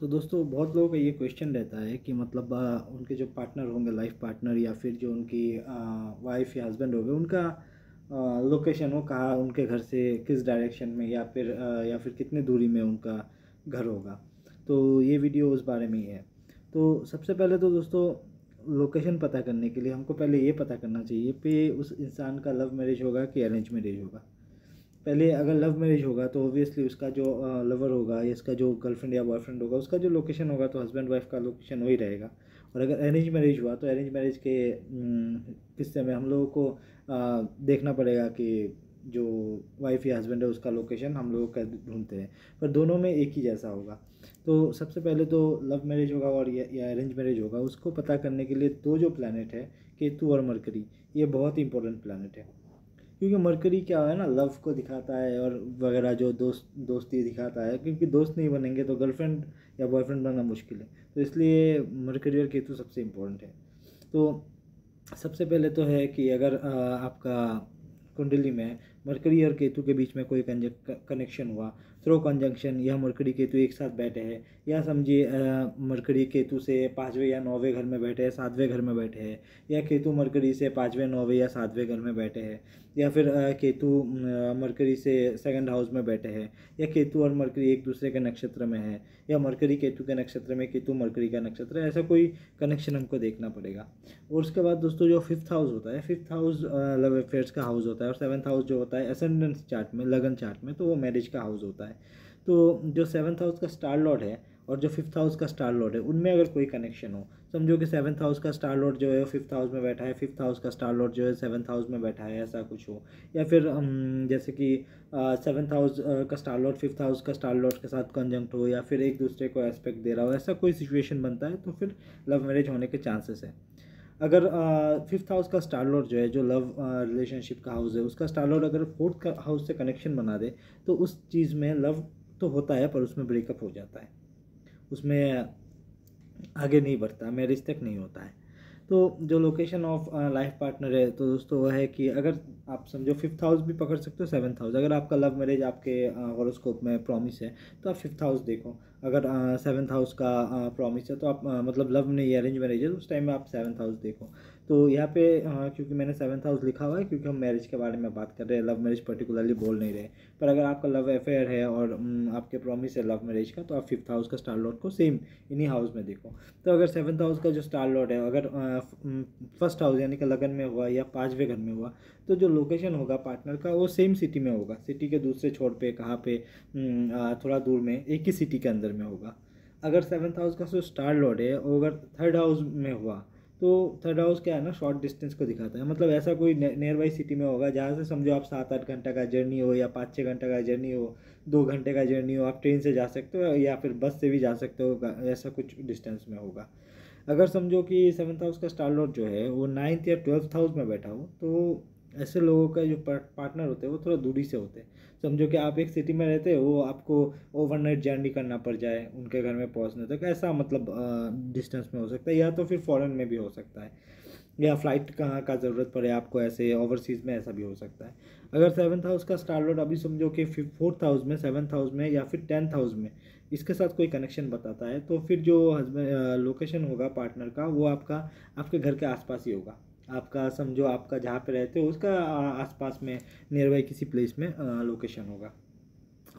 तो दोस्तों बहुत लोगों का ये क्वेश्चन रहता है कि मतलब उनके जो पार्टनर होंगे लाइफ पार्टनर या फिर जो उनकी वाइफ या हस्बैंड होंगे उनका लोकेशन हो कहाँ उनके घर से किस डायरेक्शन में या फिर या फिर कितने दूरी में उनका घर होगा तो ये वीडियो उस बारे में ही है तो सबसे पहले तो दोस्तों लोकेशन पता करने के लिए हमको पहले ये पता करना चाहिए कि उस इंसान का लव मैरिज होगा कि अरेंज मैरिज होगा पहले अगर लव मैरिज होगा तो ऑब्वियसली उसका जो लवर होगा या इसका जो गर्लफ्रेंड या बॉयफ्रेंड होगा उसका जो लोकेशन होगा तो हस्बैंड वाइफ का लोकेशन वही रहेगा और अगर अरेंज मैरिज हुआ तो अरेंज मैरिज के हम्म, किस्से में हम लोगों को आ, देखना पड़ेगा कि जो वाइफ या हस्बैंड है उसका लोकेशन हम लोग का ढूंढते हैं पर दोनों में एक ही जैसा होगा तो सबसे पहले तो लव मैरिज होगा और या अरेंज मैरिज होगा उसको पता करने के लिए दो जो प्लानट है केतु और मरकरी ये बहुत ही इंपॉर्टेंट प्लानट है क्योंकि मरकरी क्या है ना लव को दिखाता है और वगैरह जो दोस्त दोस्ती दिखाता है क्योंकि दोस्त नहीं बनेंगे तो गर्लफ्रेंड या बॉयफ्रेंड बनना मुश्किल है तो इसलिए मरकरी और केतु सबसे इम्पोर्टेंट है तो सबसे पहले तो है कि अगर आपका कुंडली में मरकरी और केतु के बीच में कोई कनेक्शन हुआ थ्रो कंजंक्शन यह मरकरी केतु एक साथ बैठे हैं या समझिए मरकरी केतु से पाँचवें या नौवें घर में बैठे हैं सातवें घर में बैठे हैं या केतु मरकरी से पाँचवें नौवें या सातवें घर में बैठे हैं या फिर केतु मरकरी से सेकंड हाउस में बैठे हैं या केतु और मरकरी एक दूसरे के नक्षत्र में है या मरकरी केतु के नक्षत्र में केतु मरकरी का नक्षत्र ऐसा कोई कनेक्शन हमको देखना पड़ेगा और उसके बाद दोस्तों जो फिफ्थ हाउस होता है फिफ्थ हाउस लव अफेयर्स का हाउस होता है और सेवन्थ हाउस जो होता है असेंडेंस चार्ट में लगन चार्ट में तो वो मैरिज का हाउस होता है है तो जो सेवन्थ हाउस का स्टार लॉर्ड है और जो फिफ्थ हाउस का स्टार लॉर्ड है उनमें अगर कोई कनेक्शन हो समझो कि सेवन्थ हाउस का स्टार लॉर्ड जो है फिफ्थ हाउस में बैठा है फिफ्थ हाउस का स्टार लॉर्ड जो है सेवन्थ हाउस में बैठा है ऐसा कुछ हो या फिर जैसे कि सेवन्थ हाउस का स्टार लॉर्ड फिफ्थ हाउस का स्टार लॉर्ड के साथ कंजंक्ट हो या फिर एक दूसरे को एस्पेक्ट दे रहा हो ऐसा कोई सिचुएशन बनता है तो फिर लव मैरिज होने के चांसेस है अगर फिफ्थ हाउस का स्टार लॉर्ड जो है जो लव रिलेशनशिप का हाउस है उसका स्टार लॉर्ड अगर फोर्थ हाउस से कनेक्शन बना दे तो उस चीज़ में लव तो होता है पर उसमें ब्रेकअप हो जाता है उसमें आगे नहीं बढ़ता मैरिज तक नहीं होता है तो जो लोकेशन ऑफ लाइफ पार्टनर है तो दोस्तों वह है कि अगर आप समझो फिफ्थ हाउस भी पकड़ सकते हो सेवन्थ हाउस अगर आपका लव मैरिज आपके हॉरोस्कोप uh, में प्रॉमिस है तो आप फिफ्थ हाउस देखो अगर सेवन्थ uh, हाउस का प्रॉमिस uh, है तो आप मतलब लव नहीं अरेंज मैरिज है तो उस टाइम में आप सेवन्थ हाउस देखो तो यहाँ पे क्योंकि मैंने सेवन्थ हाउस लिखा हुआ है क्योंकि हम मैरिज के बारे में बात कर रहे हैं लव मैरिज पर्टिकुलरली बोल नहीं रहे पर अगर आपका लव अफेयर है और आपके प्रॉमिस है लव मैरिज का तो आप फिफ्थ हाउस का स्टार लॉर्ड को सेम इन्हीं हाउस में देखो तो अगर सेवन्थ हाउस का जो स्टार लॉर्ड है अगर फर्स्ट हाउस यानी कि लगन में हुआ या पाँचवें घर में हुआ तो जो लोकेशन होगा पार्टनर का वो सेम सिटी में होगा सिटी के दूसरे छोर पे कहाँ पर थोड़ा दूर में एक ही सिटी के अंदर में होगा अगर सेवन्थ हाउस का जो स्टार लॉर्ड है वो अगर थर्ड हाउस में हुआ तो थर्ड हाउस क्या है ना शॉर्ट डिस्टेंस को दिखाता है मतलब ऐसा कोई नियर बाई सिटी में होगा जहाँ से समझो आप सात आठ घंटे का जर्नी हो या पाँच छः घंटे का जर्नी हो दो घंटे का जर्नी हो आप ट्रेन से जा सकते हो या फिर बस से भी जा सकते हो ऐसा कुछ डिस्टेंस में होगा अगर समझो कि सेवन्थ हाउस का स्टार लॉर्ड जो है वो नाइन्थ या ट्वेल्थ हाउस में बैठा हो तो ऐसे लोगों का जो पार्टनर होते हैं वो थोड़ा दूरी से होते हैं समझो कि आप एक सिटी में रहते हो वो आपको ओवरनाइट जर्नी करना पड़ जाए उनके घर में पहुंचने तक ऐसा मतलब डिस्टेंस में हो सकता है या तो फिर फ़ॉरन में भी हो सकता है या फ्लाइट कहाँ का ज़रूरत पड़े आपको ऐसे ओवरसीज़ में ऐसा भी हो सकता है अगर सेवन्थ हाउस का स्टार लोड अभी समझो कि फोर्थ हाउस में सेवन्थ हाउस में या फिर टेंथ हाउस में इसके साथ कोई कनेक्शन बताता है तो फिर जो हस्बैंड लोकेशन होगा पार्टनर का वो आपका आपके घर के आसपास ही होगा आपका समझो आपका जहाँ पे रहते हो उसका आसपास में नियर बाई किसी प्लेस में लोकेशन होगा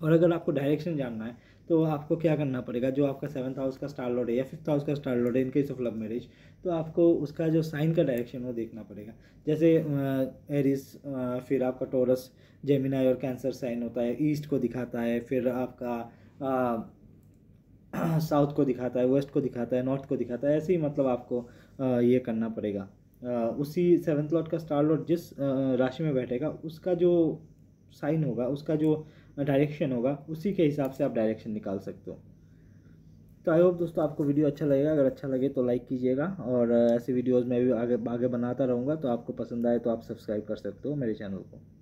और अगर आपको डायरेक्शन जानना है तो आपको क्या करना पड़ेगा जो आपका सेवन्थ हाउस का स्टार लॉर्ड है या फिफ्थ हाउस का स्टार लॉर्ड है in case of love marriage तो आपको उसका जो साइन का डायरेक्शन वो देखना पड़ेगा जैसे एरिस फिर आपका टोरस जेमिनाई और कैंसर साइन होता है ईस्ट को दिखाता है फिर आपका साउथ को दिखाता है वेस्ट को दिखाता है नॉर्थ को दिखाता है ऐसे ही मतलब आपको ये करना पड़ेगा उसी सेवन्थ लॉर्ड का स्टार लॉर्ड जिस राशि में बैठेगा उसका जो साइन होगा उसका जो डायरेक्शन होगा उसी के हिसाब से आप डायरेक्शन निकाल सकते हो तो आई होप दोस्तों आपको वीडियो अच्छा लगेगा अगर अच्छा लगे तो लाइक कीजिएगा और ऐसे वीडियोस मैं भी आगे आगे बनाता रहूँगा तो आपको पसंद आए तो आप सब्सक्राइब कर सकते हो मेरे चैनल को